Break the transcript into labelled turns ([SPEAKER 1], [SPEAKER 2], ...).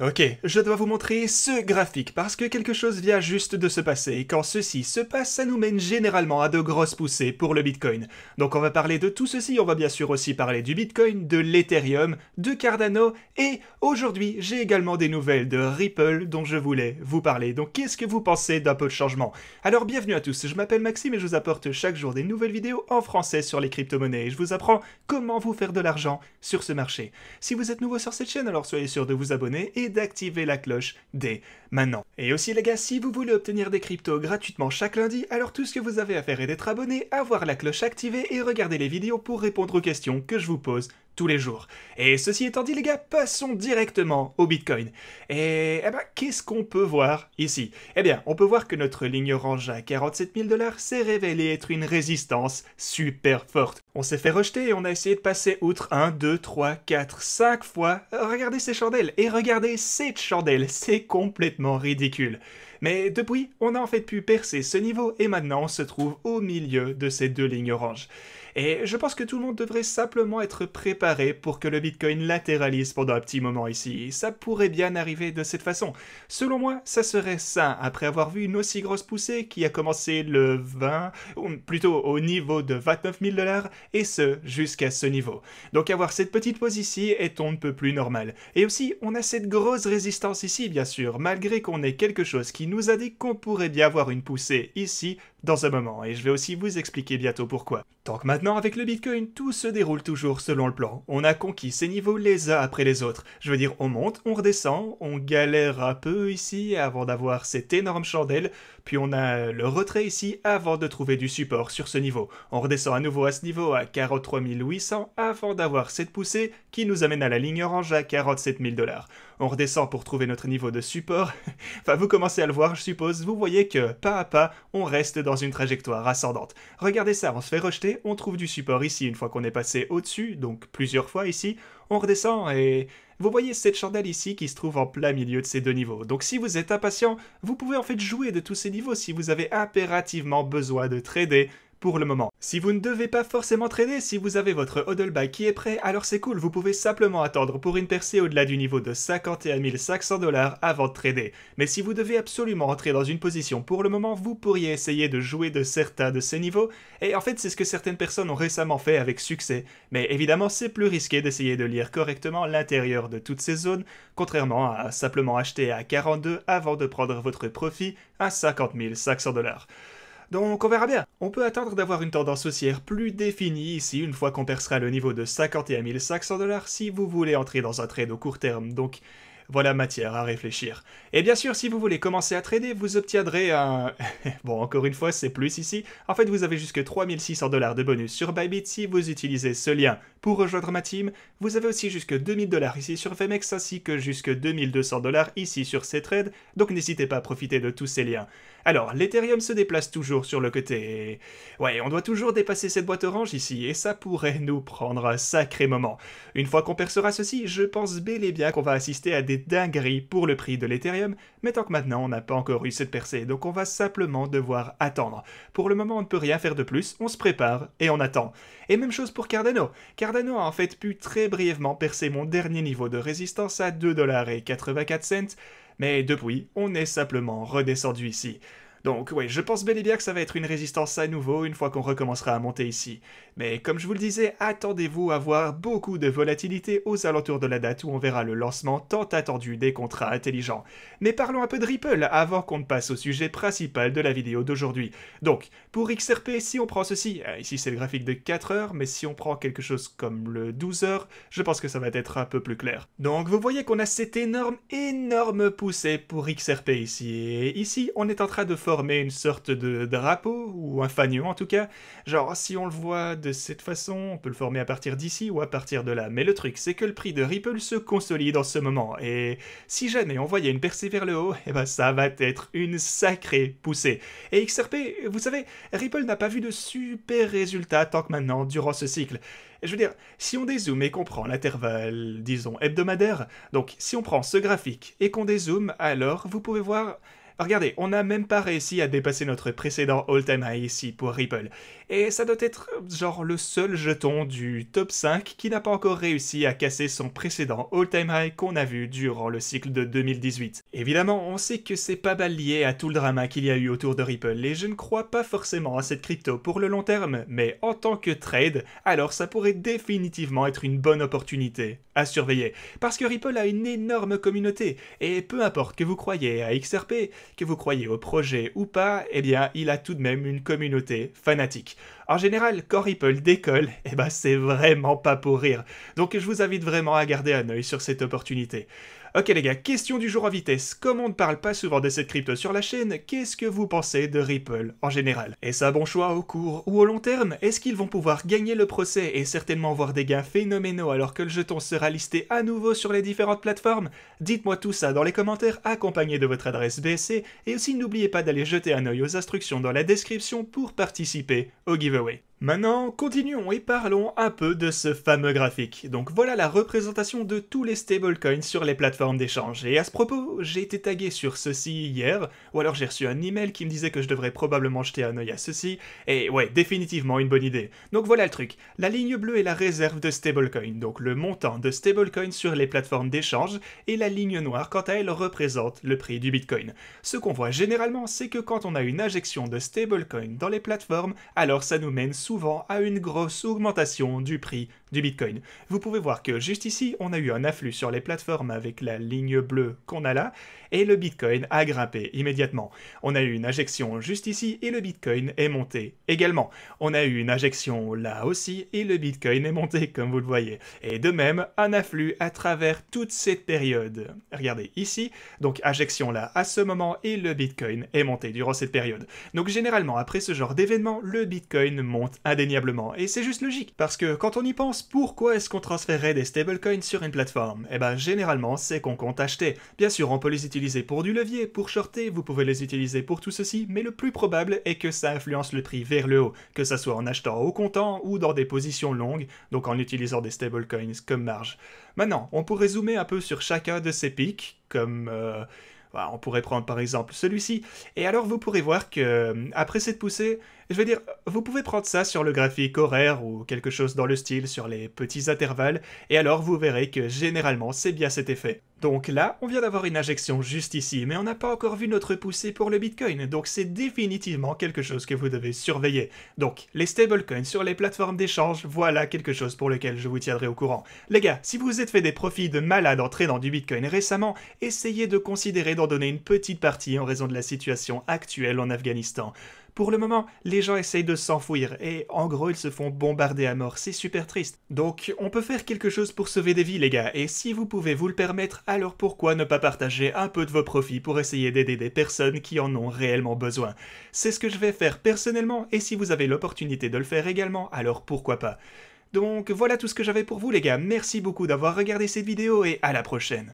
[SPEAKER 1] Ok, je dois vous montrer ce graphique parce que quelque chose vient juste de se passer et quand ceci se passe, ça nous mène généralement à de grosses poussées pour le Bitcoin. Donc on va parler de tout ceci, on va bien sûr aussi parler du Bitcoin, de l'Ethereum, de Cardano et aujourd'hui j'ai également des nouvelles de Ripple dont je voulais vous parler. Donc qu'est-ce que vous pensez d'un peu de changement Alors bienvenue à tous, je m'appelle Maxime et je vous apporte chaque jour des nouvelles vidéos en français sur les crypto-monnaies et je vous apprends comment vous faire de l'argent sur ce marché. Si vous êtes nouveau sur cette chaîne, alors soyez sûr de vous abonner et d'activer la cloche dès maintenant. Et aussi les gars, si vous voulez obtenir des cryptos gratuitement chaque lundi, alors tout ce que vous avez à faire est d'être abonné, avoir la cloche activée et regarder les vidéos pour répondre aux questions que je vous pose les jours. Et ceci étant dit, les gars, passons directement au Bitcoin. Et eh ben, qu'est-ce qu'on peut voir ici Eh bien, on peut voir que notre ligne orange à 47 000 dollars s'est révélée être une résistance super forte. On s'est fait rejeter et on a essayé de passer outre 1, 2, 3, 4, 5 fois. Regardez ces chandelles et regardez cette chandelle, c'est complètement ridicule. Mais depuis, on a en fait pu percer ce niveau et maintenant on se trouve au milieu de ces deux lignes oranges. Et je pense que tout le monde devrait simplement être préparé pour que le Bitcoin latéralise pendant un petit moment ici. Ça pourrait bien arriver de cette façon. Selon moi, ça serait sain après avoir vu une aussi grosse poussée qui a commencé le 20, ou plutôt au niveau de 29 000 dollars, et ce, jusqu'à ce niveau. Donc avoir cette petite pause ici est on ne peut plus normal. Et aussi, on a cette grosse résistance ici, bien sûr, malgré qu'on ait quelque chose qui nous a dit qu'on pourrait bien avoir une poussée ici dans un moment, et je vais aussi vous expliquer bientôt pourquoi maintenant, avec le Bitcoin, tout se déroule toujours selon le plan. On a conquis ces niveaux les uns après les autres. Je veux dire, on monte, on redescend, on galère un peu ici avant d'avoir cette énorme chandelle, puis on a le retrait ici avant de trouver du support sur ce niveau. On redescend à nouveau à ce niveau à 43 800 avant d'avoir cette poussée qui nous amène à la ligne orange à 47 000 dollars on redescend pour trouver notre niveau de support. enfin, vous commencez à le voir, je suppose, vous voyez que, pas à pas, on reste dans une trajectoire ascendante. Regardez ça, on se fait rejeter, on trouve du support ici une fois qu'on est passé au-dessus, donc plusieurs fois ici, on redescend et... Vous voyez cette chandelle ici qui se trouve en plein milieu de ces deux niveaux. Donc si vous êtes impatient, vous pouvez en fait jouer de tous ces niveaux si vous avez impérativement besoin de trader pour le moment. Si vous ne devez pas forcément trader, si vous avez votre hodlback qui est prêt, alors c'est cool, vous pouvez simplement attendre pour une percée au-delà du niveau de 51 500 dollars avant de trader. Mais si vous devez absolument entrer dans une position pour le moment, vous pourriez essayer de jouer de certains de ces niveaux, et en fait c'est ce que certaines personnes ont récemment fait avec succès. Mais évidemment c'est plus risqué d'essayer de lire correctement l'intérieur de toutes ces zones, contrairement à simplement acheter à 42 avant de prendre votre profit à 50 500 dollars donc on verra bien. On peut attendre d'avoir une tendance haussière plus définie ici une fois qu'on percera le niveau de 51 500 dollars si vous voulez entrer dans un trade au court terme, donc voilà matière à réfléchir. Et bien sûr, si vous voulez commencer à trader, vous obtiendrez un... bon, encore une fois, c'est plus ici. En fait, vous avez jusque 3600 dollars de bonus sur Bybit si vous utilisez ce lien pour rejoindre ma team. Vous avez aussi jusque 2000 dollars ici sur Vemex ainsi que jusque 2200 dollars ici sur trades, donc n'hésitez pas à profiter de tous ces liens. Alors, l'Ethereum se déplace toujours sur le côté. Ouais, on doit toujours dépasser cette boîte orange ici, et ça pourrait nous prendre un sacré moment. Une fois qu'on percera ceci, je pense bel et bien qu'on va assister à des dingueries pour le prix de l'Ethereum, mais tant que maintenant, on n'a pas encore eu cette percée, donc on va simplement devoir attendre. Pour le moment, on ne peut rien faire de plus, on se prépare et on attend. Et même chose pour Cardano. Cardano a en fait pu très brièvement percer mon dernier niveau de résistance à 2,84$ mais depuis, on est simplement redescendu ici. Donc oui, je pense bel et bien que ça va être une résistance à nouveau une fois qu'on recommencera à monter ici. Mais comme je vous le disais, attendez-vous à voir beaucoup de volatilité aux alentours de la date où on verra le lancement tant attendu des contrats intelligents. Mais parlons un peu de Ripple avant qu'on ne passe au sujet principal de la vidéo d'aujourd'hui. Donc, pour XRP, si on prend ceci, euh, ici c'est le graphique de 4 heures, mais si on prend quelque chose comme le 12 heures, je pense que ça va être un peu plus clair. Donc vous voyez qu'on a cette énorme, énorme poussée pour XRP ici, et ici on est en train de former une sorte de drapeau, ou un fanion en tout cas. Genre, si on le voit de cette façon, on peut le former à partir d'ici ou à partir de là. Mais le truc, c'est que le prix de Ripple se consolide en ce moment, et si jamais on voyait une percée vers le haut, eh ben ça va être une sacrée poussée. Et XRP, vous savez, Ripple n'a pas vu de super résultats tant que maintenant durant ce cycle. Je veux dire, si on dézoome et qu'on prend l'intervalle, disons, hebdomadaire, donc si on prend ce graphique et qu'on dézoome, alors vous pouvez voir Regardez, on n'a même pas réussi à dépasser notre précédent all-time high ici pour Ripple et ça doit être genre le seul jeton du top 5 qui n'a pas encore réussi à casser son précédent all-time high qu'on a vu durant le cycle de 2018. Évidemment, on sait que c'est pas mal lié à tout le drama qu'il y a eu autour de Ripple et je ne crois pas forcément à cette crypto pour le long terme, mais en tant que trade, alors ça pourrait définitivement être une bonne opportunité à surveiller, parce que Ripple a une énorme communauté et peu importe que vous croyez à XRP, que vous croyez au projet ou pas, eh bien il a tout de même une communauté fanatique. En général, quand Ripple décolle, eh ben c'est vraiment pas pour rire. Donc je vous invite vraiment à garder un œil sur cette opportunité. Ok les gars, question du jour en vitesse. Comme on ne parle pas souvent de cette crypto sur la chaîne, qu'est-ce que vous pensez de Ripple en général Est-ce un bon choix au court ou au long terme Est-ce qu'ils vont pouvoir gagner le procès et certainement voir des gains phénoménaux alors que le jeton sera listé à nouveau sur les différentes plateformes Dites-moi tout ça dans les commentaires accompagné de votre adresse BSC et aussi n'oubliez pas d'aller jeter un oeil aux instructions dans la description pour participer au giveaway. Maintenant, continuons et parlons un peu de ce fameux graphique. Donc voilà la représentation de tous les stablecoins sur les plateformes d'échange. Et à ce propos, j'ai été tagué sur ceci hier, ou alors j'ai reçu un email qui me disait que je devrais probablement jeter un oeil à ceci, et ouais, définitivement une bonne idée. Donc voilà le truc, la ligne bleue est la réserve de stablecoin, donc le montant de stablecoin sur les plateformes d'échange, et la ligne noire quant à elle représente le prix du bitcoin. Ce qu'on voit généralement, c'est que quand on a une injection de stablecoin dans les plateformes, alors ça nous mène souvent à une grosse augmentation du prix du Bitcoin. Vous pouvez voir que juste ici, on a eu un afflux sur les plateformes avec la ligne bleue qu'on a là, et le Bitcoin a grimpé immédiatement. On a eu une injection juste ici, et le Bitcoin est monté également. On a eu une injection là aussi, et le Bitcoin est monté, comme vous le voyez. Et de même, un afflux à travers toute cette période. Regardez ici, donc injection là à ce moment, et le Bitcoin est monté durant cette période. Donc généralement, après ce genre d'événement, le Bitcoin monte indéniablement, et c'est juste logique, parce que quand on y pense, pourquoi est-ce qu'on transférerait des stablecoins sur une plateforme Eh ben généralement, c'est qu'on compte acheter. Bien sûr, on peut les utiliser pour du levier, pour shorter, vous pouvez les utiliser pour tout ceci, mais le plus probable est que ça influence le prix vers le haut, que ça soit en achetant au comptant ou dans des positions longues, donc en utilisant des stablecoins comme marge. Maintenant, on pourrait zoomer un peu sur chacun de ces pics, comme... Euh, bah, on pourrait prendre par exemple celui-ci. Et alors vous pourrez voir que euh, après cette poussée, je veux dire, vous pouvez prendre ça sur le graphique horaire ou quelque chose dans le style sur les petits intervalles, et alors vous verrez que généralement c'est bien cet effet. Donc là, on vient d'avoir une injection juste ici, mais on n'a pas encore vu notre poussée pour le Bitcoin, donc c'est définitivement quelque chose que vous devez surveiller. Donc, les stablecoins sur les plateformes d'échange, voilà quelque chose pour lequel je vous tiendrai au courant. Les gars, si vous vous êtes fait des profits de malade en dans du Bitcoin récemment, essayez de considérer d'en donner une petite partie en raison de la situation actuelle en Afghanistan. Pour le moment, les gens essayent de s'enfouir, et en gros ils se font bombarder à mort, c'est super triste. Donc on peut faire quelque chose pour sauver des vies les gars, et si vous pouvez vous le permettre, alors pourquoi ne pas partager un peu de vos profits pour essayer d'aider des personnes qui en ont réellement besoin C'est ce que je vais faire personnellement, et si vous avez l'opportunité de le faire également, alors pourquoi pas donc voilà tout ce que j'avais pour vous les gars, merci beaucoup d'avoir regardé cette vidéo et à la prochaine.